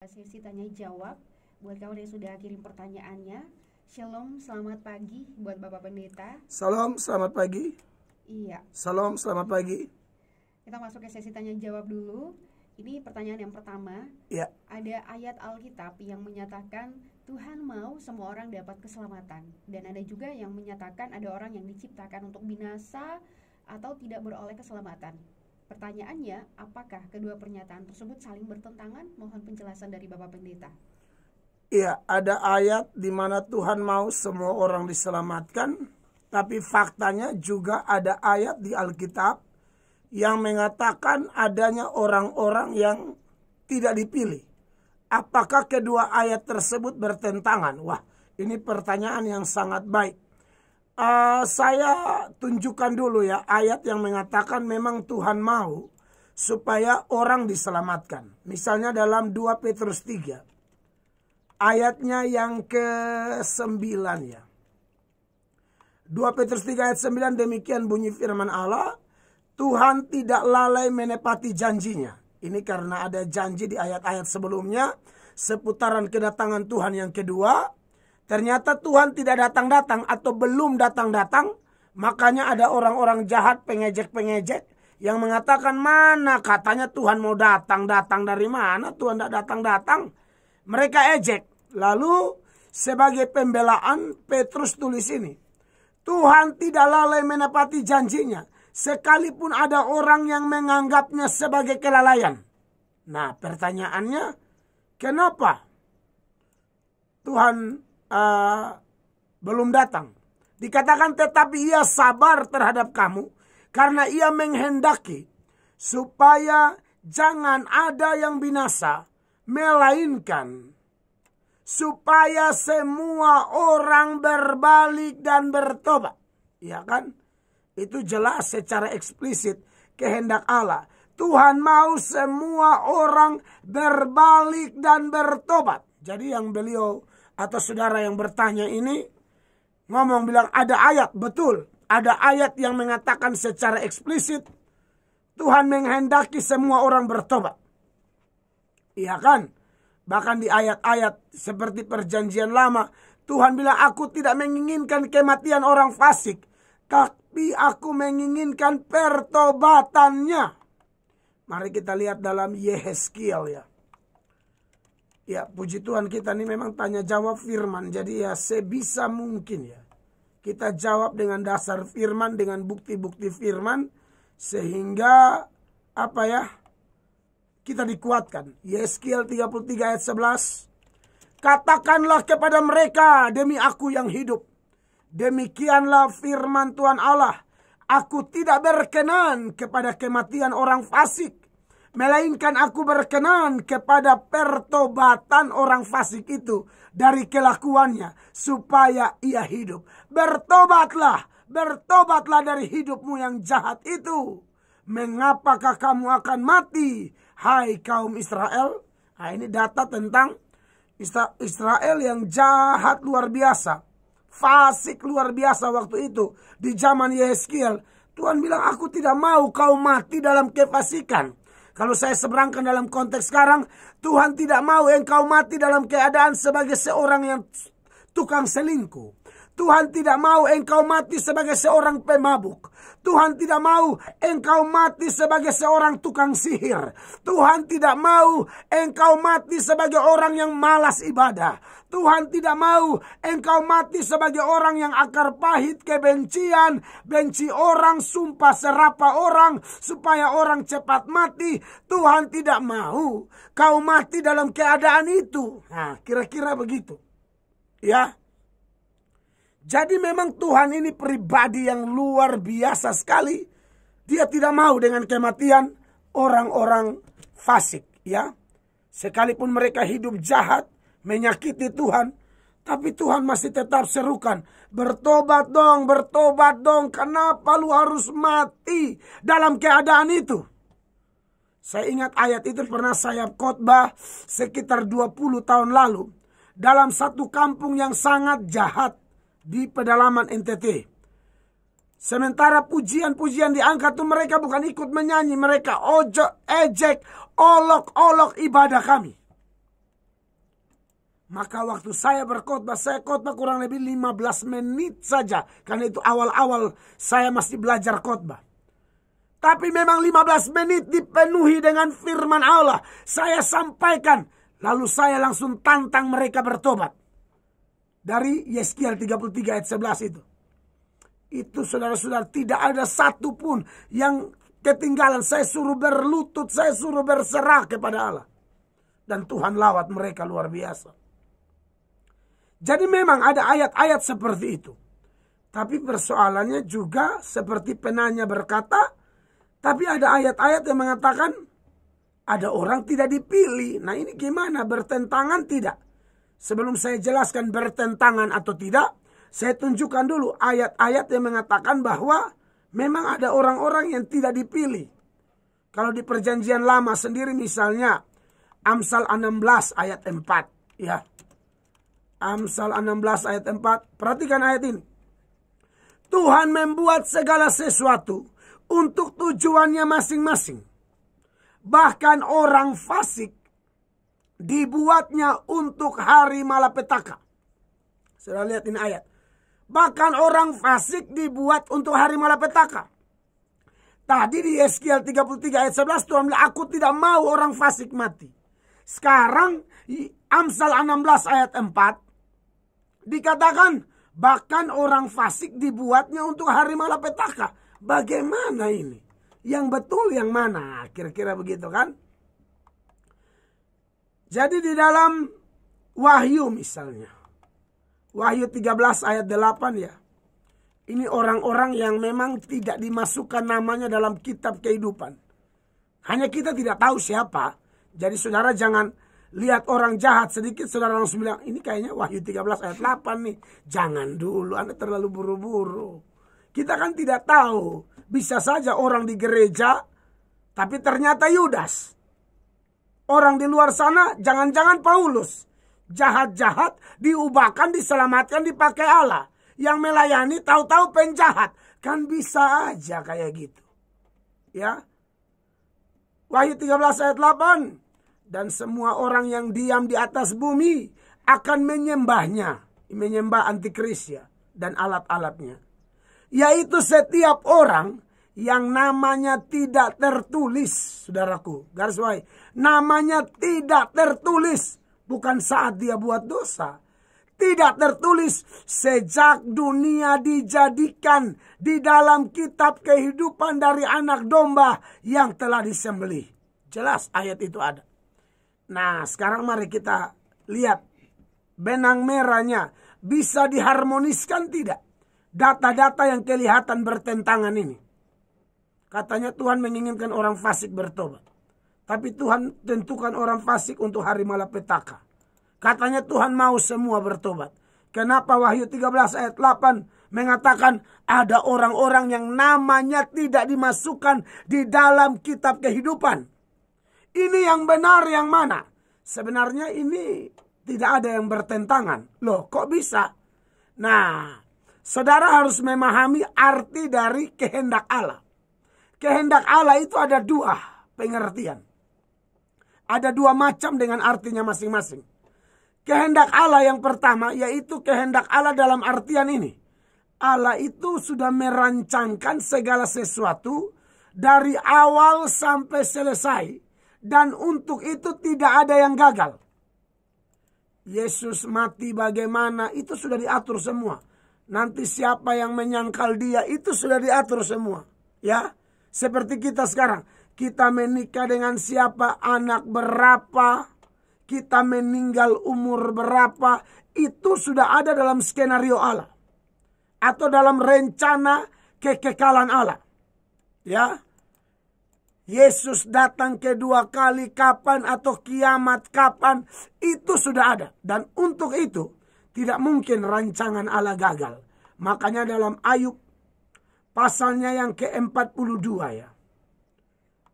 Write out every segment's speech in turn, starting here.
Sesi tanya jawab buat kamu yang sudah kirim pertanyaannya. Shalom, selamat pagi buat Bapak Pendeta. Shalom, selamat pagi. Iya. Shalom, selamat pagi. Kita masuk ke sesi tanya jawab dulu. Ini pertanyaan yang pertama. Iya. Ada ayat Alkitab yang menyatakan Tuhan mau semua orang dapat keselamatan dan ada juga yang menyatakan ada orang yang diciptakan untuk binasa atau tidak beroleh keselamatan. Pertanyaannya, apakah kedua pernyataan tersebut saling bertentangan? Mohon penjelasan dari Bapak Pendeta. Iya, ada ayat di mana Tuhan mau semua orang diselamatkan, tapi faktanya juga ada ayat di Alkitab yang mengatakan adanya orang-orang yang tidak dipilih. Apakah kedua ayat tersebut bertentangan? Wah, ini pertanyaan yang sangat baik uh, saya tunjukkan dulu ya ayat yang mengatakan memang Tuhan mau supaya orang diselamatkan. Misalnya dalam 2 Petrus 3 ayatnya yang ke-9 ya. 2 Petrus 3 ayat 9 demikian bunyi firman Allah. Tuhan tidak lalai menepati janjinya. Ini karena ada janji di ayat-ayat sebelumnya seputaran kedatangan Tuhan yang kedua ternyata Tuhan tidak datang-datang atau belum datang-datang, makanya ada orang-orang jahat pengejek-pengejek yang mengatakan mana katanya Tuhan mau datang-datang dari mana Tuhan tidak datang-datang. Mereka ejek. Lalu sebagai pembelaan Petrus tulis ini. Tuhan tidak lalai menepati janjinya sekalipun ada orang yang menganggapnya sebagai kelalaian. Nah, pertanyaannya kenapa Tuhan Eh, belum datang. Dikatakan tetapi ia sabar terhadap kamu karena ia menghendaki supaya jangan ada yang binasa melainkan supaya semua orang berbalik dan bertobat. Ya kan? Itu jelas secara eksplisit kehendak Allah. Tuhan mau semua orang berbalik dan bertobat. Jadi yang beliau atau saudara yang bertanya ini ngomong bilang ada ayat betul ada ayat yang mengatakan secara eksplisit Tuhan menghendaki semua orang bertobat iya kan bahkan di ayat-ayat seperti perjanjian lama Tuhan bilang aku tidak menginginkan kematian orang fasik tapi aku menginginkan pertobatannya mari kita lihat dalam Yehezkiel ya Ya, puji Tuhan kita ini memang tanya jawab firman. Jadi ya sebisa mungkin ya. Kita jawab dengan dasar firman, dengan bukti-bukti firman. Sehingga apa ya? Kita dikuatkan. Yeskiel 33 ayat 11. Katakanlah kepada mereka demi aku yang hidup. Demikianlah firman Tuhan Allah. Aku tidak berkenan kepada kematian orang fasik melainkan aku berkenan kepada pertobatan orang fasik itu dari kelakuannya supaya ia hidup. Bertobatlah, bertobatlah dari hidupmu yang jahat itu. Mengapakah kamu akan mati, hai kaum Israel? Nah, ini data tentang Israel yang jahat luar biasa. Fasik luar biasa waktu itu. Di zaman Yeskiel, Tuhan bilang, aku tidak mau kau mati dalam kefasikan kalau saya seberangkan dalam konteks sekarang, Tuhan tidak mau engkau mati dalam keadaan sebagai seorang yang tukang selingkuh. Tuhan tidak mau engkau mati sebagai seorang pemabuk. Tuhan tidak mau engkau mati sebagai seorang tukang sihir. Tuhan tidak mau engkau mati sebagai orang yang malas ibadah. Tuhan tidak mau engkau mati sebagai orang yang akar pahit kebencian, benci orang, sumpah serapa orang, supaya orang cepat mati. Tuhan tidak mau kau mati dalam keadaan itu. Nah, kira-kira begitu. Ya. Jadi memang Tuhan ini pribadi yang luar biasa sekali. Dia tidak mau dengan kematian orang-orang fasik, ya. Sekalipun mereka hidup jahat, menyakiti Tuhan, tapi Tuhan masih tetap serukan, bertobat dong, bertobat dong, kenapa lu harus mati dalam keadaan itu? Saya ingat ayat itu pernah saya khotbah sekitar 20 tahun lalu dalam satu kampung yang sangat jahat di pedalaman NTT. Sementara pujian-pujian diangkat tuh mereka bukan ikut menyanyi, mereka ojo ejek, olok-olok ibadah kami. Maka waktu saya berkhotbah, saya khotbah kurang lebih 15 menit saja. Karena itu awal-awal saya masih belajar khotbah. Tapi memang 15 menit dipenuhi dengan firman Allah. Saya sampaikan. Lalu saya langsung tantang mereka bertobat. Dari Yeskiel 33 ayat 11 itu. Itu saudara-saudara tidak ada satu pun yang ketinggalan. Saya suruh berlutut, saya suruh berserah kepada Allah. Dan Tuhan lawat mereka luar biasa. Jadi memang ada ayat-ayat seperti itu. Tapi persoalannya juga seperti penanya berkata, tapi ada ayat-ayat yang mengatakan ada orang tidak dipilih. Nah ini gimana? Bertentangan tidak? Sebelum saya jelaskan bertentangan atau tidak, saya tunjukkan dulu ayat-ayat yang mengatakan bahwa memang ada orang-orang yang tidak dipilih. Kalau di perjanjian lama sendiri misalnya Amsal 16 ayat 4 ya. Amsal 16 ayat 4. Perhatikan ayat ini. Tuhan membuat segala sesuatu untuk tujuannya masing-masing. Bahkan orang fasik dibuatnya untuk hari malapetaka. Sudah lihat ini ayat. Bahkan orang fasik dibuat untuk hari malapetaka. Tadi di Eskiel 33 ayat 11 Tuhan bilang aku tidak mau orang fasik mati. Sekarang Amsal 16 ayat 4 Dikatakan bahkan orang fasik dibuatnya untuk hari malapetaka. Bagaimana ini? Yang betul yang mana? Kira-kira begitu kan? Jadi di dalam Wahyu misalnya. Wahyu 13 ayat 8 ya. Ini orang-orang yang memang tidak dimasukkan namanya dalam kitab kehidupan. Hanya kita tidak tahu siapa. Jadi saudara jangan lihat orang jahat sedikit saudara langsung bilang ini kayaknya Wahyu 13 ayat 8 nih jangan dulu Anda terlalu buru-buru kita kan tidak tahu bisa saja orang di gereja tapi ternyata Yudas orang di luar sana jangan-jangan Paulus jahat-jahat diubahkan diselamatkan dipakai Allah yang melayani tahu-tahu penjahat kan bisa aja kayak gitu ya Wahyu 13 ayat 8 dan semua orang yang diam di atas bumi akan menyembahnya, menyembah antikris ya dan alat-alatnya. Yaitu setiap orang yang namanya tidak tertulis, saudaraku. Garis bawahi, namanya tidak tertulis bukan saat dia buat dosa. Tidak tertulis sejak dunia dijadikan di dalam kitab kehidupan dari anak domba yang telah disembelih. Jelas ayat itu ada. Nah, sekarang mari kita lihat benang merahnya bisa diharmoniskan tidak? Data-data yang kelihatan bertentangan ini. Katanya Tuhan menginginkan orang fasik bertobat. Tapi Tuhan tentukan orang fasik untuk hari malapetaka. Katanya Tuhan mau semua bertobat. Kenapa Wahyu 13 ayat 8 mengatakan ada orang-orang yang namanya tidak dimasukkan di dalam kitab kehidupan. Ini yang benar yang mana? Sebenarnya ini tidak ada yang bertentangan. Loh, kok bisa? Nah, saudara harus memahami arti dari kehendak Allah. Kehendak Allah itu ada dua pengertian. Ada dua macam dengan artinya masing-masing. Kehendak Allah yang pertama yaitu kehendak Allah dalam artian ini. Allah itu sudah merancangkan segala sesuatu dari awal sampai selesai dan untuk itu tidak ada yang gagal. Yesus mati bagaimana itu sudah diatur semua. Nanti siapa yang menyangkal dia itu sudah diatur semua, ya. Seperti kita sekarang, kita menikah dengan siapa, anak berapa, kita meninggal umur berapa, itu sudah ada dalam skenario Allah atau dalam rencana kekekalan Allah. Ya, Yesus datang kedua kali kapan atau kiamat kapan itu sudah ada dan untuk itu tidak mungkin rancangan Allah gagal. Makanya dalam Ayub pasalnya yang ke-42 ya.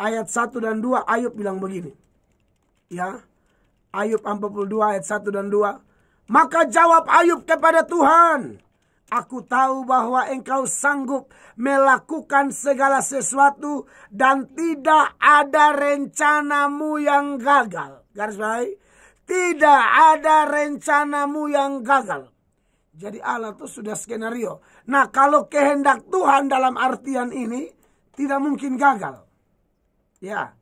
Ayat 1 dan 2 Ayub bilang begini. Ya. Ayub 42 ayat 1 dan 2. Maka jawab Ayub kepada Tuhan. Aku tahu bahwa engkau sanggup melakukan segala sesuatu dan tidak ada rencanamu yang gagal. Garis bawahi, tidak ada rencanamu yang gagal. Jadi Allah itu sudah skenario. Nah kalau kehendak Tuhan dalam artian ini tidak mungkin gagal. Ya.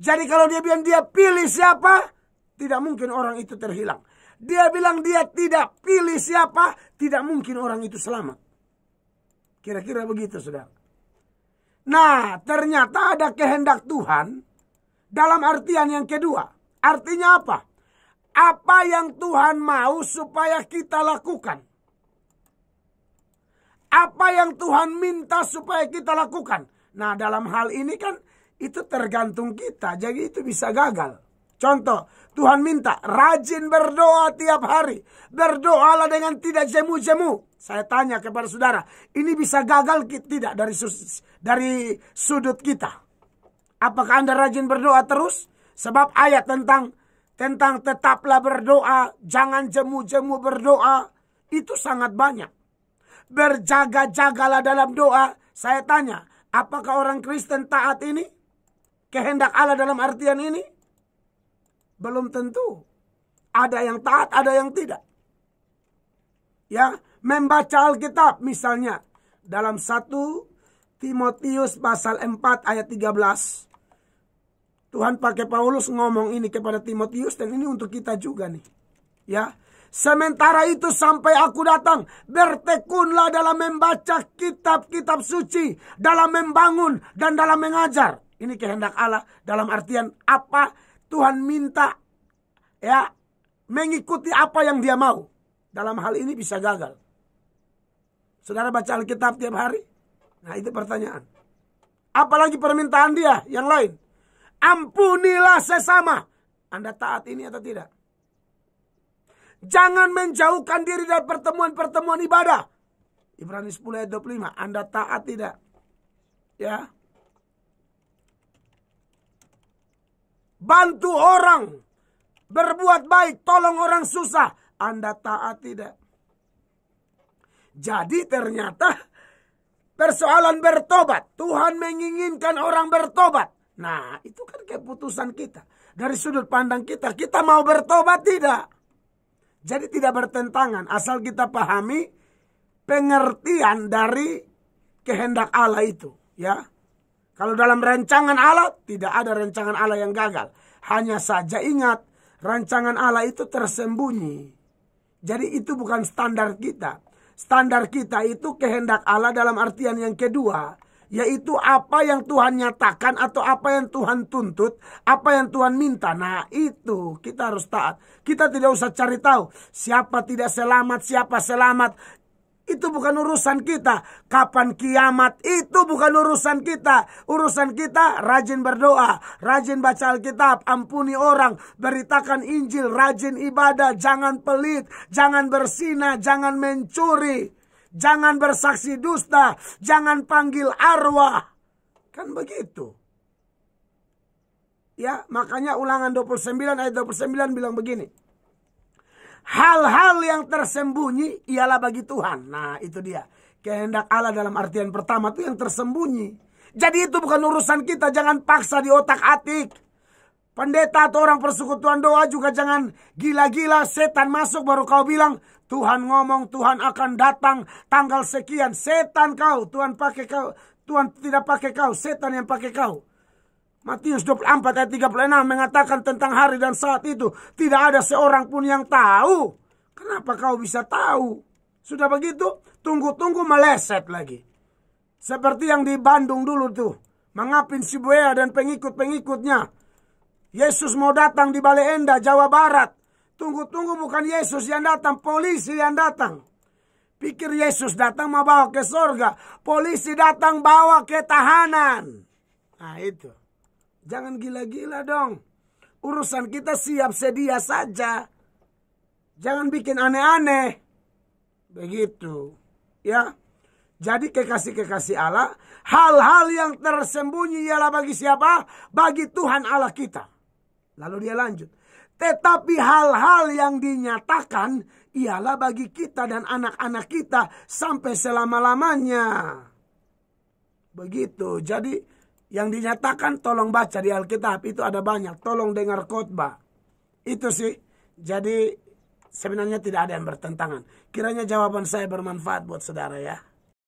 Jadi kalau dia bilang dia pilih siapa, tidak mungkin orang itu terhilang. Dia bilang dia tidak pilih siapa, tidak mungkin orang itu selamat. Kira-kira begitu, saudara. Nah, ternyata ada kehendak Tuhan dalam artian yang kedua. Artinya apa? Apa yang Tuhan mau supaya kita lakukan. Apa yang Tuhan minta supaya kita lakukan. Nah, dalam hal ini kan itu tergantung kita. Jadi itu bisa gagal. Contoh, Tuhan minta rajin berdoa tiap hari. Berdoalah dengan tidak jemu-jemu. Saya tanya kepada saudara, ini bisa gagal tidak dari dari sudut kita? Apakah Anda rajin berdoa terus? Sebab ayat tentang tentang tetaplah berdoa, jangan jemu-jemu berdoa, itu sangat banyak. Berjaga-jagalah dalam doa. Saya tanya, apakah orang Kristen taat ini? Kehendak Allah dalam artian ini? Belum tentu. Ada yang taat, ada yang tidak. Ya, membaca Alkitab misalnya dalam 1 Timotius pasal 4 ayat 13. Tuhan pakai Paulus ngomong ini kepada Timotius dan ini untuk kita juga nih. Ya. Sementara itu sampai aku datang, bertekunlah dalam membaca kitab-kitab suci, dalam membangun dan dalam mengajar. Ini kehendak Allah dalam artian apa Tuhan minta ya mengikuti apa yang dia mau. Dalam hal ini bisa gagal. Saudara baca Alkitab tiap hari? Nah, itu pertanyaan. Apalagi permintaan dia yang lain. Ampunilah sesama. Anda taat ini atau tidak? Jangan menjauhkan diri dari pertemuan-pertemuan ibadah. Ibrani 10 ayat 25. Anda taat tidak? Ya. bantu orang, berbuat baik, tolong orang susah. Anda taat tidak? Jadi ternyata persoalan bertobat. Tuhan menginginkan orang bertobat. Nah itu kan keputusan kita. Dari sudut pandang kita, kita mau bertobat tidak? Jadi tidak bertentangan. Asal kita pahami pengertian dari kehendak Allah itu. Ya, kalau dalam rancangan Allah, tidak ada rancangan Allah yang gagal. Hanya saja ingat, rancangan Allah itu tersembunyi. Jadi itu bukan standar kita. Standar kita itu kehendak Allah dalam artian yang kedua. Yaitu apa yang Tuhan nyatakan atau apa yang Tuhan tuntut, apa yang Tuhan minta. Nah itu kita harus taat. Kita tidak usah cari tahu siapa tidak selamat, siapa selamat itu bukan urusan kita. Kapan kiamat itu bukan urusan kita. Urusan kita rajin berdoa, rajin baca Alkitab, ampuni orang, beritakan Injil, rajin ibadah, jangan pelit, jangan bersina, jangan mencuri, jangan bersaksi dusta, jangan panggil arwah. Kan begitu. Ya, makanya ulangan 29 ayat 29 bilang begini hal-hal yang tersembunyi ialah bagi Tuhan. Nah, itu dia. Kehendak Allah dalam artian pertama itu yang tersembunyi. Jadi itu bukan urusan kita, jangan paksa di otak-atik. Pendeta atau orang persekutuan doa juga jangan gila-gila setan masuk baru kau bilang Tuhan ngomong Tuhan akan datang tanggal sekian setan kau Tuhan pakai kau Tuhan tidak pakai kau setan yang pakai kau Matius 24 ayat 36 mengatakan tentang hari dan saat itu. Tidak ada seorang pun yang tahu. Kenapa kau bisa tahu? Sudah begitu, tunggu-tunggu meleset lagi. Seperti yang di Bandung dulu tuh. Mengapin si Buaya dan pengikut-pengikutnya. Yesus mau datang di Bale Endah, Jawa Barat. Tunggu-tunggu bukan Yesus yang datang, polisi yang datang. Pikir Yesus datang mau bawa ke surga, Polisi datang bawa ke tahanan. Nah itu. Jangan gila-gila dong. Urusan kita siap sedia saja. Jangan bikin aneh-aneh. Begitu. Ya. Jadi kekasih-kekasih Allah, hal-hal yang tersembunyi ialah bagi siapa? Bagi Tuhan Allah kita. Lalu dia lanjut. Tetapi hal-hal yang dinyatakan ialah bagi kita dan anak-anak kita sampai selama-lamanya. Begitu. Jadi yang dinyatakan tolong baca di Alkitab itu ada banyak. Tolong dengar khotbah. Itu sih. Jadi sebenarnya tidak ada yang bertentangan. Kiranya jawaban saya bermanfaat buat saudara ya.